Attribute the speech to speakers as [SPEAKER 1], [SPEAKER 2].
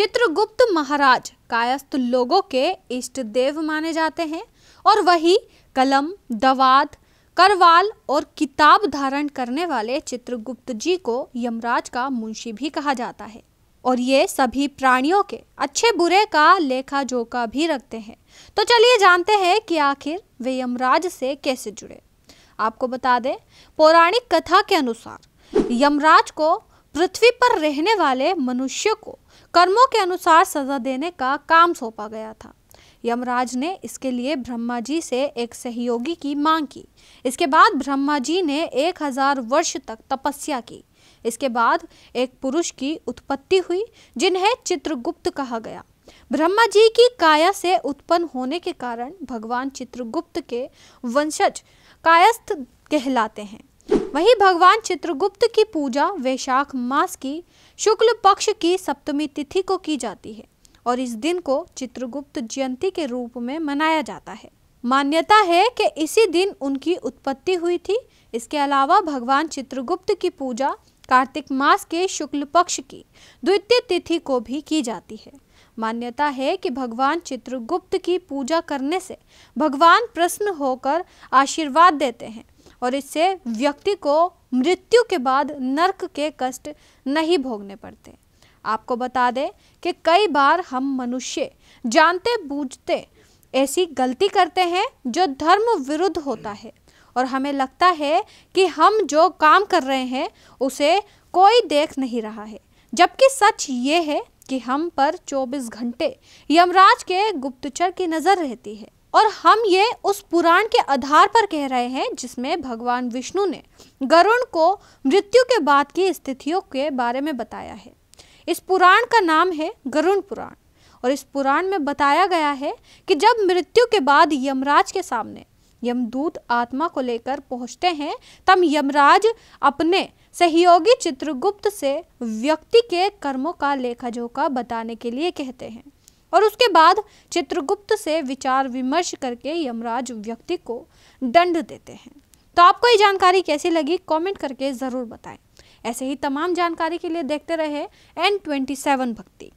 [SPEAKER 1] चित्रगुप्त महाराज कायस्थ लोगों के इष्ट देव माने जाते हैं और वही कलम दवाद करवाल और किताब धारण करने वाले चित्रगुप्त जी को यमराज का मुंशी भी कहा जाता है और ये सभी प्राणियों के अच्छे बुरे का लेखा जोखा भी रखते हैं तो चलिए जानते हैं कि आखिर वे यमराज से कैसे जुड़े आपको बता दें पौराणिक कथा के अनुसार यमराज को पृथ्वी पर रहने वाले मनुष्य को कर्मों के अनुसार सजा देने का काम सौंपा गया था यमराज ने इसके लिए ब्रह्मा जी से एक सहयोगी की मांग की इसके बाद ब्रह्मा जी ने एक हजार वर्ष तक तपस्या की इसके बाद एक पुरुष की उत्पत्ति हुई जिन्हें चित्रगुप्त कहा गया ब्रह्मा जी की काया से उत्पन्न होने के कारण भगवान चित्रगुप्त के वंशज कायस्थ कहलाते हैं वहीं भगवान चित्रगुप्त की पूजा वैशाख मास की शुक्ल पक्ष की सप्तमी तिथि को की जाती है और इस दिन को चित्रगुप्त जयंती के रूप में मनाया जाता है मान्यता है कि इसी दिन उनकी उत्पत्ति हुई थी इसके अलावा भगवान चित्रगुप्त की पूजा कार्तिक मास के शुक्ल पक्ष की द्वितीय तिथि को भी की जाती है मान्यता है कि भगवान चित्रगुप्त की पूजा करने से भगवान प्रसन्न होकर आशीर्वाद देते हैं और इससे व्यक्ति को मृत्यु के बाद नर्क के कष्ट नहीं भोगने पड़ते आपको बता दें कि कई बार हम मनुष्य जानते बूझते ऐसी गलती करते हैं जो धर्म विरुद्ध होता है और हमें लगता है कि हम जो काम कर रहे हैं उसे कोई देख नहीं रहा है जबकि सच ये है कि हम पर 24 घंटे यमराज के गुप्तचर की नज़र रहती है और हम ये उस पुराण के आधार पर कह रहे हैं जिसमें भगवान विष्णु ने गरुण को मृत्यु के बाद की स्थितियों के बारे में बताया है इस पुराण का नाम है गरुण पुराण और इस पुराण में बताया गया है कि जब मृत्यु के बाद यमराज के सामने यमदूत आत्मा को लेकर पहुंचते हैं तब यमराज अपने सहयोगी चित्रगुप्त से व्यक्ति के कर्मों का लेखा जोखा बताने के लिए कहते हैं और उसके बाद चित्रगुप्त से विचार विमर्श करके यमराज व्यक्ति को दंड देते हैं तो आपको ये जानकारी कैसी लगी कमेंट करके ज़रूर बताएं ऐसे ही तमाम जानकारी के लिए देखते रहे एन ट्वेंटी सेवन भक्ति